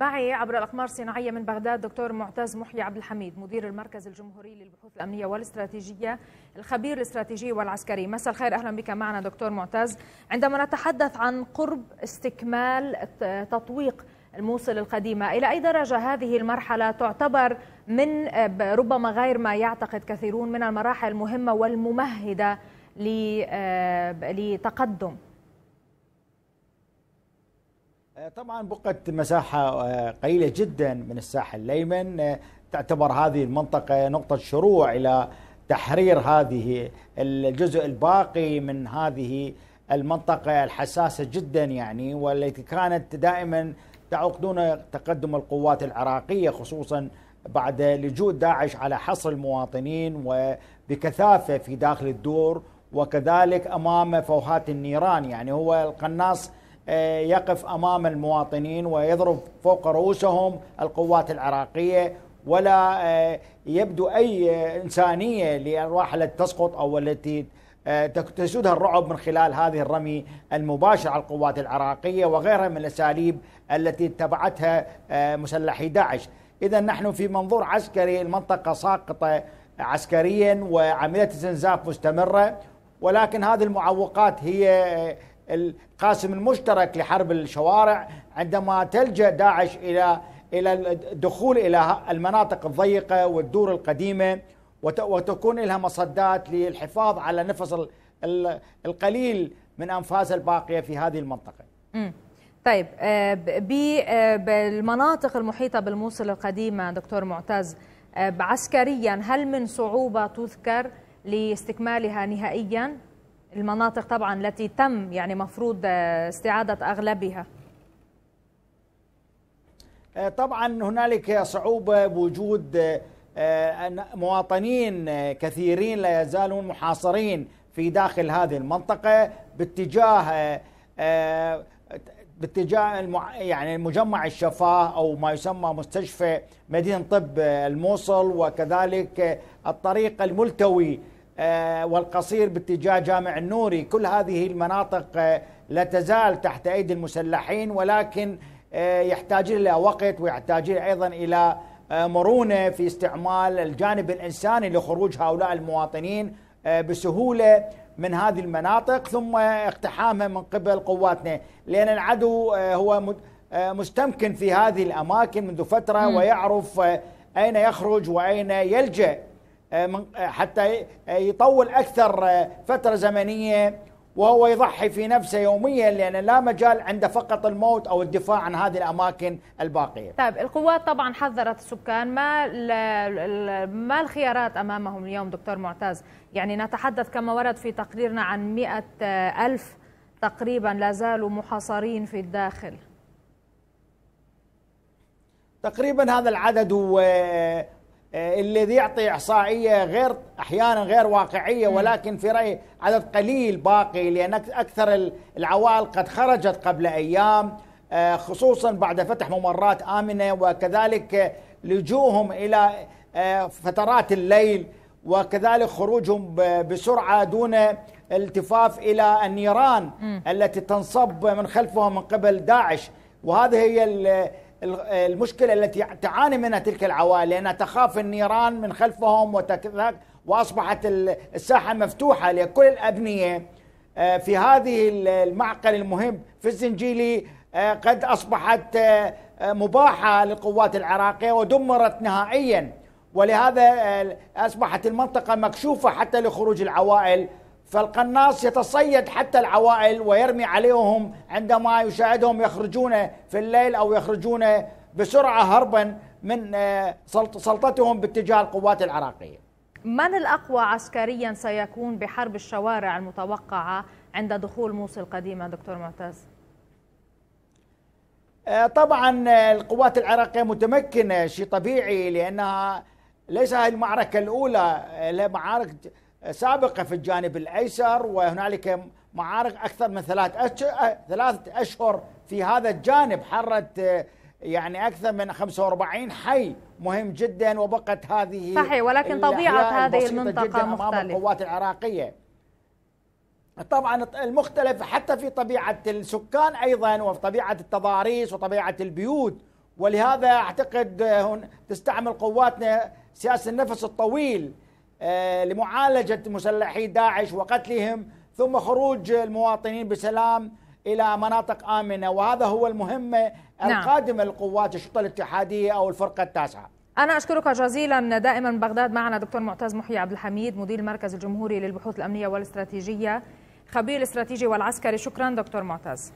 معي عبر الأقمار الصناعية من بغداد دكتور معتز محي عبد الحميد مدير المركز الجمهوري للبحوث الأمنية والاستراتيجية الخبير الاستراتيجي والعسكري مساء الخير أهلا بك معنا دكتور معتز عندما نتحدث عن قرب استكمال تطويق الموصل القديمة إلى أي درجة هذه المرحلة تعتبر من ربما غير ما يعتقد كثيرون من المراحل المهمة والممهدة آه، لتقدم آه، طبعا بقت مساحة آه، قليلة جدا من الساحل الأيمن آه، تعتبر هذه المنطقة نقطة شروع إلى تحرير هذه الجزء الباقي من هذه المنطقة الحساسة جدا يعني والتي كانت دائما تعقدون تقدم القوات العراقية خصوصا بعد لجوء داعش على حصر المواطنين وبكثافة في داخل الدور وكذلك أمام فوهات النيران يعني هو القناص آه، يقف امام المواطنين ويضرب فوق رؤوسهم القوات العراقيه ولا آه، يبدو اي انسانيه للارواح التي تسقط او التي آه، تسودها الرعب من خلال هذه الرمي المباشر على القوات العراقيه وغيرها من الاساليب التي اتبعتها مسلحي داعش، اذا نحن في منظور عسكري المنطقه ساقطه عسكريا وعمليه استنزاف مستمره ولكن هذه المعوقات هي القاسم المشترك لحرب الشوارع عندما تلجا داعش الى الى الدخول الى المناطق الضيقه والدور القديمه وتكون لها مصدات للحفاظ على نفس القليل من انفاس الباقيه في هذه المنطقه. طيب آه، بالمناطق المحيطه بالموصل القديمه دكتور معتز آه، عسكريا هل من صعوبه تذكر لاستكمالها نهائيا؟ المناطق طبعا التي تم يعني مفروض آه، استعادة أغلبها آه، طبعا هنالك صعوبة بوجود آه، مواطنين كثيرين لا يزالون محاصرين في داخل هذه المنطقة باتجاه باتجاه يعني مجمع الشفاه او ما يسمى مستشفى مدينه طب الموصل وكذلك الطريق الملتوي آه، والقصير باتجاه جامع النوري كل هذه المناطق آه، لا تزال تحت أيدي المسلحين ولكن آه، يحتاج إلى وقت ويحتاج أيضا إلى مرونة في استعمال الجانب الإنساني لخروج هؤلاء المواطنين بسهولة من هذه المناطق ثم اقتحامها من قبل قواتنا لأن العدو هو مستمكن في هذه الأماكن منذ فترة ويعرف أين يخرج وأين يلجأ آه، آه، حتى آه، يطول أكثر فترة زمنية وهو يضحي في نفسه يوميا لأن لا مجال عنده فقط الموت أو الدفاع عن هذه الأماكن الباقية طيب القوات طبعا حذرت السكان ما, ما الخيارات أمامهم اليوم دكتور معتاز يعني نتحدث كما ورد في تقريرنا عن مئة ألف تقريبا لا زالوا محاصرين في الداخل تقريبا هذا العدد آه، اللي يعطي احصائيه غير احيانا غير واقعيه ولكن في رايي عدد قليل باقي لان اكثر العوائل قد خرجت قبل ايام آه، خصوصا بعد فتح ممرات امنه وكذلك لجوهم الى آه، فترات الليل وكذلك خروجهم بسرعه دون التفاف الى النيران التي تنصب من خلفها من قبل داعش وهذه هي المشكلة التي تعاني منها تلك العوائل لأنها تخاف النيران من خلفهم وتكذلك وأصبحت الساحة مفتوحة لكل الأبنية آه، في هذه المعقل المهم في الزنجيلي آه، قد أصبحت آه، مباحة للقوات العراقية ودمرت نهائيا ولهذا أصبحت المنطقة مكشوفة حتى لخروج العوائل فالقناص يتصيد حتى العوائل ويرمي عليهم عندما يشاهدهم يخرجون في الليل او يخرجون بسرعه هربا من آه، سلطتهم باتجاه القوات العراقيه. من الاقوى عسكريا سيكون بحرب الشوارع المتوقعه عند دخول موصل القديمه دكتور معتز؟ آه، طبعا آه، القوات العراقيه متمكنه شيء طبيعي لانها ليس هذه المعركه الاولى معارك سابقة في الجانب الأيسر وهنالك معارك أكثر من ثلاث ثلاثة أشهر في هذا الجانب حرت يعني اكثر من 45 حي مهم جدا وبقت هذه صحيح ولكن طبيعه هذه المنطقه مختلفه امام القوات العراقيه طبعا المختلف حتى في طبيعه السكان ايضا وفي طبيعه التضاريس وطبيعه البيوت ولهذا اعتقد تستعمل قواتنا سياسه النفس الطويل آه، لمعالجة مسلحي داعش وقتلهم ثم خروج المواطنين بسلام إلى مناطق آمنة وهذا هو المهمة القادمة نعم. للقوات الشرطة الاتحادية أو الفرقة التاسعة أنا أشكرك جزيلا دائما بغداد معنا دكتور معتز محي عبد الحميد مدير المركز الجمهوري للبحوث الأمنية والاستراتيجية خبير الاستراتيجي والعسكري شكرا دكتور معتز